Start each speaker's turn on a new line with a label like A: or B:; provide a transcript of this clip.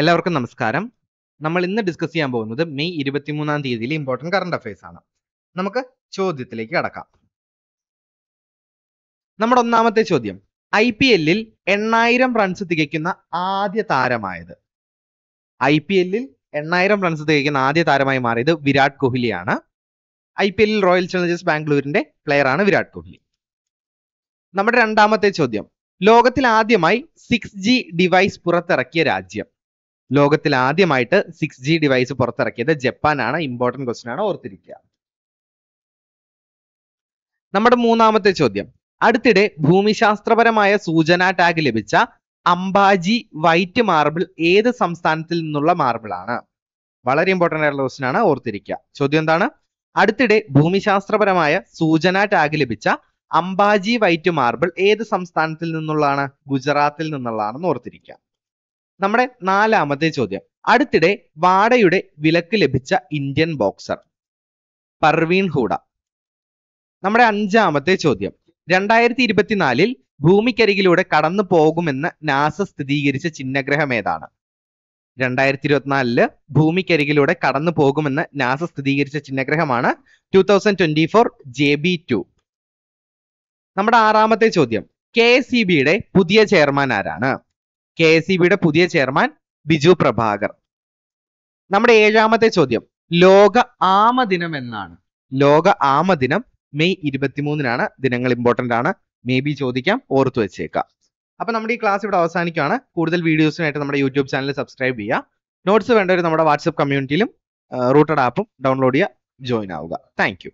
A: എല്ലാവർക്കും നമസ്കാരം നമ്മൾ ഇന്ന് ഡിസ്കസ് ചെയ്യാൻ പോകുന്നത് മെയ് ഇരുപത്തിമൂന്നാം തീയതിയിലെ ഇമ്പോർട്ടൻറ്റ് കറണ്ട് അഫയേഴ്സ് ആണ് നമുക്ക് ചോദ്യത്തിലേക്ക് കടക്കാം നമ്മുടെ ഒന്നാമത്തെ ചോദ്യം ഐ പി എല്ലിൽ എണ്ണായിരം റൺസ് തികയ്ക്കുന്ന ആദ്യ താരമായത് ഐ പി എല്ലിൽ എണ്ണായിരം റൺസ് തികയ്ക്കുന്ന ആദ്യ താരമായി മാറിയത് വിരാട് കോഹ്ലിയാണ് ഐ പി എല്ലിൽ റോയൽ ചലഞ്ചേഴ്സ് ബാംഗ്ലൂരിന്റെ പ്ലെയറാണ് വിരാട് കോഹ്ലി നമ്മുടെ രണ്ടാമത്തെ ചോദ്യം ലോകത്തിൽ ആദ്യമായി സിക്സ് ജി ഡിവൈസ് പുറത്തിറക്കിയ രാജ്യം ലോകത്തിൽ ആദ്യമായിട്ട് സിക്സ് ജി ഡിവൈസ് പുറത്തിറക്കിയത് ജപ്പാനാണ് ഇമ്പോർട്ടൻറ്റ് ക്വസ്റ്റൻ ആണ് ഓർത്തിരിക്കുക നമ്മുടെ മൂന്നാമത്തെ ചോദ്യം അടുത്തിടെ ഭൂമിശാസ്ത്രപരമായ സൂചനാ ടാഗ് ലഭിച്ച അംബാജി വൈറ്റ് മാർബിൾ ഏത് സംസ്ഥാനത്തിൽ നിന്നുള്ള മാർബിളാണ് വളരെ ഇമ്പോർട്ടൻ്റ് ആയിട്ടുള്ള ക്വസ്റ്റൻ ആണ് ഓർത്തിരിക്കുക ചോദ്യം എന്താണ് അടുത്തിടെ ഭൂമിശാസ്ത്രപരമായ സൂചനാ ടാഗ് ലഭിച്ച അംബാജി വൈറ്റ് മാർബിൾ ഏത് സംസ്ഥാനത്തിൽ നിന്നുള്ളതാണ് ഗുജറാത്തിൽ നിന്നുള്ളതാണെന്ന് ഓർത്തിരിക്കുക നമ്മുടെ നാലാമത്തെ ചോദ്യം അടുത്തിടെ വാഡയുടെ വിലക്ക് ലഭിച്ച ഇന്ത്യൻ ബോക്സർ പർവീൺ ഹൂഡ നമ്മുടെ അഞ്ചാമത്തെ ചോദ്യം രണ്ടായിരത്തി ഇരുപത്തിനാലിൽ ഭൂമിക്കരികിലൂടെ കടന്നു പോകുമെന്ന് നാസ സ്ഥിരീകരിച്ച ചിഹ്നഗ്രഹം ഏതാണ് രണ്ടായിരത്തി ഇരുപത്തിനാലില് ഭൂമിക്കരികിലൂടെ കടന്നു പോകുമെന്ന് നാസ സ്ഥിരീകരിച്ച ചിഹ്നഗ്രഹമാണ് two thousand twenty four J B two നമ്മുടെ ആറാമത്തെ ചോദ്യം കെ എസ് ഇ ബിയുടെ പുതിയ ചെയർമാൻ ആരാണ് കെ എസ് ഇ ബിയുടെ പുതിയ ചെയർമാൻ ബിജു പ്രഭാകർ നമ്മുടെ ഏഴാമത്തെ ചോദ്യം ലോക ആമ ദിനം എന്നാണ് ലോക ആമ ദിനം മെയ് ഇരുപത്തിമൂന്നിനാണ് ദിനങ്ങൾ ഇമ്പോർട്ടന്റ് ആണ് മേ ബി ചോദിക്കാം ഓർത്തു വെച്ചേക്കാം അപ്പൊ നമ്മുടെ ഈ ക്ലാസ് ഇവിടെ അവസാനിക്കുകയാണ് കൂടുതൽ വീഡിയോസിനായിട്ട് നമ്മുടെ യൂട്യൂബ് ചാനൽ സബ്സ്ക്രൈബ് ചെയ്യുക നോട്ട്സ് വേണ്ടവർ നമ്മുടെ വാട്സപ്പ് കമ്മ്യൂണിറ്റിയിലും റൂട്ടഡ് ആപ്പും ഡൗൺലോഡ് ചെയ്യുക ജോയിൻ ആവുക താങ്ക്